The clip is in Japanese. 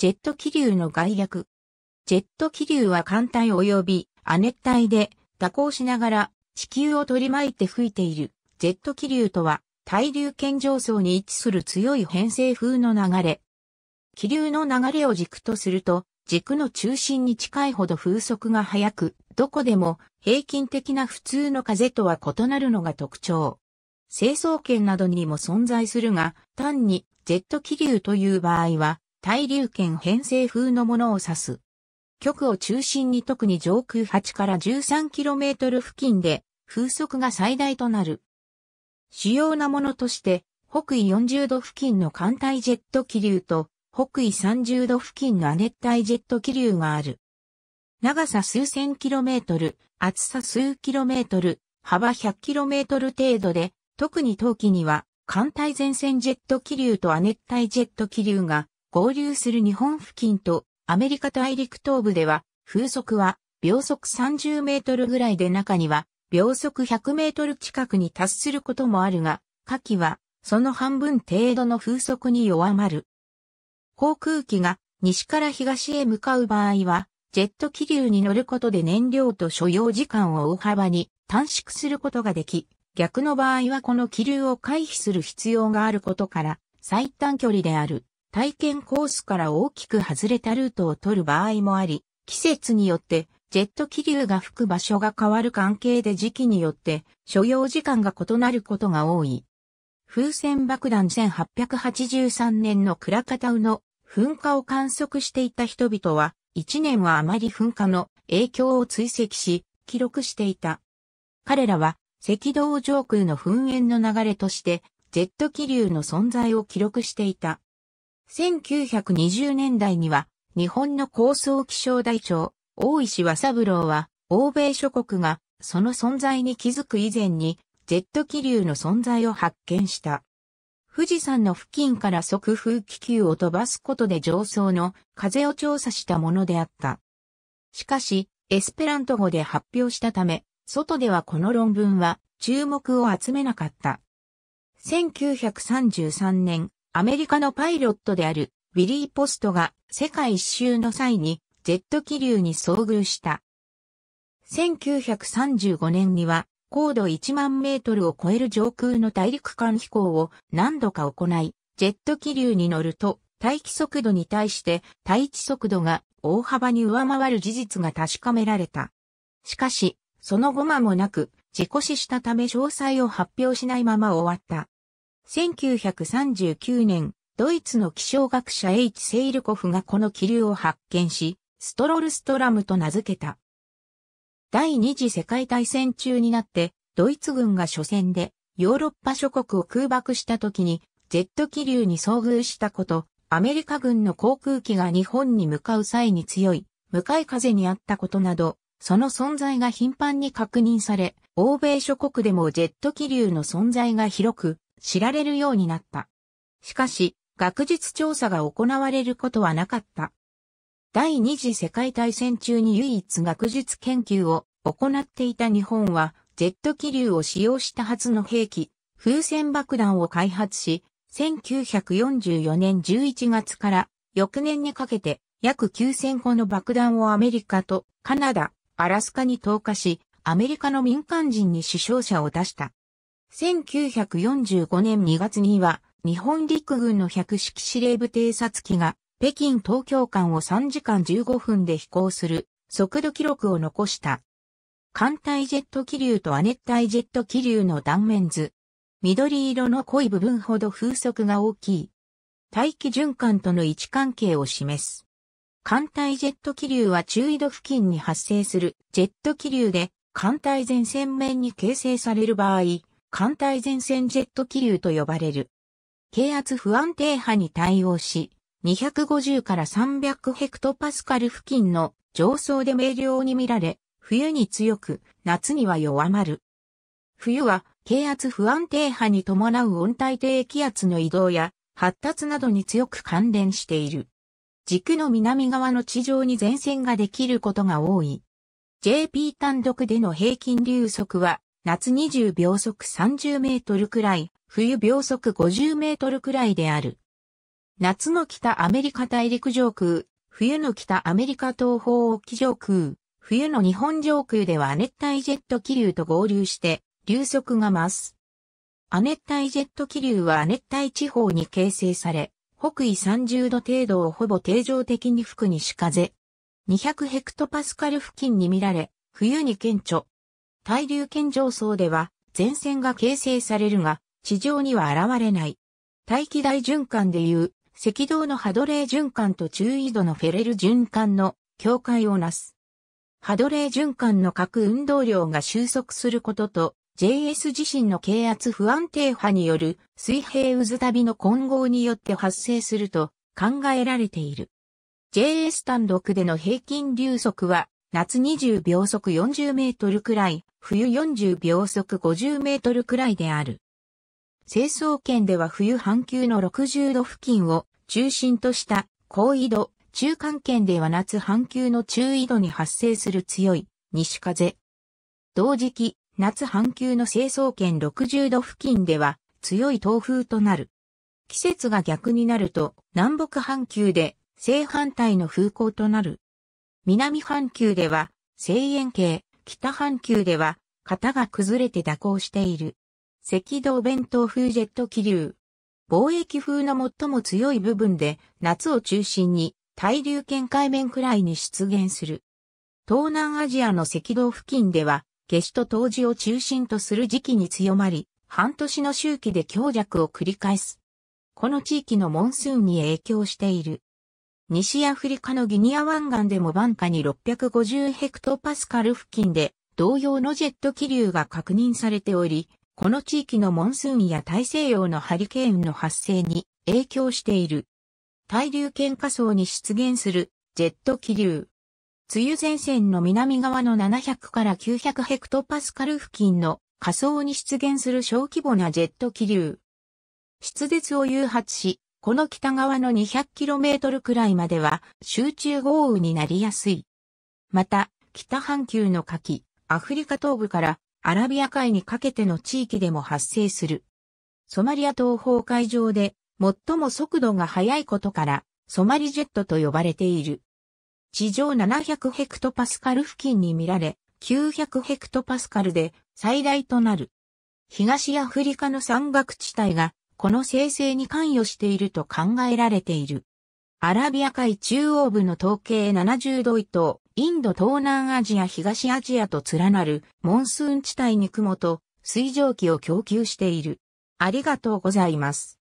ジェット気流の外略。ジェット気流は寒帯及び亜熱帯で蛇行しながら地球を取り巻いて吹いている。ジェット気流とは、対流圏上層に位置する強い偏西風の流れ。気流の流れを軸とすると、軸の中心に近いほど風速が速く、どこでも平均的な普通の風とは異なるのが特徴。成層圏などにも存在するが、単にジェット気流という場合は、対流圏編成風のものを指す。極を中心に特に上空8から 13km 付近で風速が最大となる。主要なものとして、北緯40度付近の寒帯ジェット気流と、北緯30度付近の亜熱帯ジェット気流がある。長さ数千キロメートル、厚さ数キロメートル、幅100キロメートル程度で、特に冬季には、寒帯前線ジェット気流と亜熱帯ジェット気流が合流する日本付近とアメリカ大陸東部では風速は秒速30メートルぐらいで中には秒速100メートル近くに達することもあるが、夏季はその半分程度の風速に弱まる。航空機が西から東へ向かう場合は、ジェット気流に乗ることで燃料と所要時間を大幅に短縮することができ、逆の場合はこの気流を回避する必要があることから、最短距離である体験コースから大きく外れたルートを取る場合もあり、季節によってジェット気流が吹く場所が変わる関係で時期によって所要時間が異なることが多い。風船爆弾1883年のクラカタウの噴火を観測していた人々は、1年はあまり噴火の影響を追跡し、記録していた。彼らは赤道上空の噴煙の流れとして、ジェット気流の存在を記録していた。1920年代には、日本の高層気象台長、大石和三郎は、欧米諸国がその存在に気づく以前に、ジェット気流の存在を発見した。富士山の付近から速風気球を飛ばすことで上層の風を調査したものであった。しかし、エスペラント語で発表したため、外ではこの論文は注目を集めなかった。1933年、アメリカのパイロットであるウィリー・ポストが世界一周の際にジェット気流に遭遇した。1935年には高度1万メートルを超える上空の大陸間飛行を何度か行い、ジェット気流に乗ると大気速度に対して大地速度が大幅に上回る事実が確かめられた。しかし、その後間もなく、事故死したため詳細を発表しないまま終わった。1939年、ドイツの気象学者 H. セイルコフがこの気流を発見し、ストロルストラムと名付けた。第二次世界大戦中になって、ドイツ軍が初戦でヨーロッパ諸国を空爆した時に、ジェット気流に遭遇したこと、アメリカ軍の航空機が日本に向かう際に強い、向かい風にあったことなど、その存在が頻繁に確認され、欧米諸国でもジェット気流の存在が広く知られるようになった。しかし、学術調査が行われることはなかった。第二次世界大戦中に唯一学術研究を行っていた日本は、Z 気流を使用したはずの兵器、風船爆弾を開発し、1944年11月から翌年にかけて約9000個の爆弾をアメリカとカナダ、アラスカに投下し、アメリカの民間人に死傷者を出した。1945年2月には、日本陸軍の百式司令部偵察機が、北京東京間を3時間15分で飛行する、速度記録を残した。艦隊ジェット気流と亜熱帯ジェット気流の断面図。緑色の濃い部分ほど風速が大きい。大気循環との位置関係を示す。艦隊ジェット気流は中緯度付近に発生するジェット気流で、艦隊前線面に形成される場合、艦隊前線ジェット気流と呼ばれる。軽圧不安定波に対応し、250から300ヘクトパスカル付近の上層で明瞭に見られ、冬に強く、夏には弱まる。冬は、軽圧不安定波に伴う温帯低気圧の移動や発達などに強く関連している。軸の南側の地上に前線ができることが多い。JP 単独での平均流速は夏20秒速30メートルくらい、冬秒速50メートルくらいである。夏の北アメリカ大陸上空、冬の北アメリカ東方沖上空、冬の日本上空では亜熱帯ジェット気流と合流して、流速が増す。亜熱帯ジェット気流は亜熱帯地方に形成され、北緯30度程度をほぼ定常的に吹く西風。200ヘクトパスカル付近に見られ、冬に顕著、対流圏上層では前線が形成されるが、地上には現れない。大気大循環でいう、赤道のハドレー循環と中緯度のフェレル循環の境界をなす。ハドレー循環の核運動量が収束することと、JS 自身の軽圧不安定波による水平渦旅の混合によって発生すると考えられている。JS 単独での平均流速は夏20秒速40メートルくらい冬40秒速50メートルくらいである。成層圏では冬半球の60度付近を中心とした高緯度、中間圏では夏半球の中緯度に発生する強い西風。同時期、夏半球の成層圏60度付近では強い東風となる。季節が逆になると南北半球で正反対の風向となる。南半球では西円形、北半球では、型が崩れて蛇行している。赤道弁当風ジェット気流。貿易風の最も強い部分で、夏を中心に、対流圏海面くらいに出現する。東南アジアの赤道付近では、夏至と冬至を中心とする時期に強まり、半年の周期で強弱を繰り返す。この地域のモンスーンに影響している。西アフリカのギニア湾岸でも晩下に650ヘクトパスカル付近で同様のジェット気流が確認されており、この地域のモンスーンや大西洋のハリケーンの発生に影響している。大流圏下層に出現するジェット気流。梅雨前線の南側の700から900ヘクトパスカル付近の下層に出現する小規模なジェット気流。出絶を誘発し、この北側の 200km くらいまでは集中豪雨になりやすい。また、北半球の夏季、アフリカ東部からアラビア海にかけての地域でも発生する。ソマリア東方海上で最も速度が速いことからソマリジェットと呼ばれている。地上700ヘクトパスカル付近に見られ、900ヘクトパスカルで最大となる。東アフリカの山岳地帯がこの生成に関与していると考えられている。アラビア海中央部の統計70度以東、インド東南アジア東アジアと連なるモンスーン地帯に雲と水蒸気を供給している。ありがとうございます。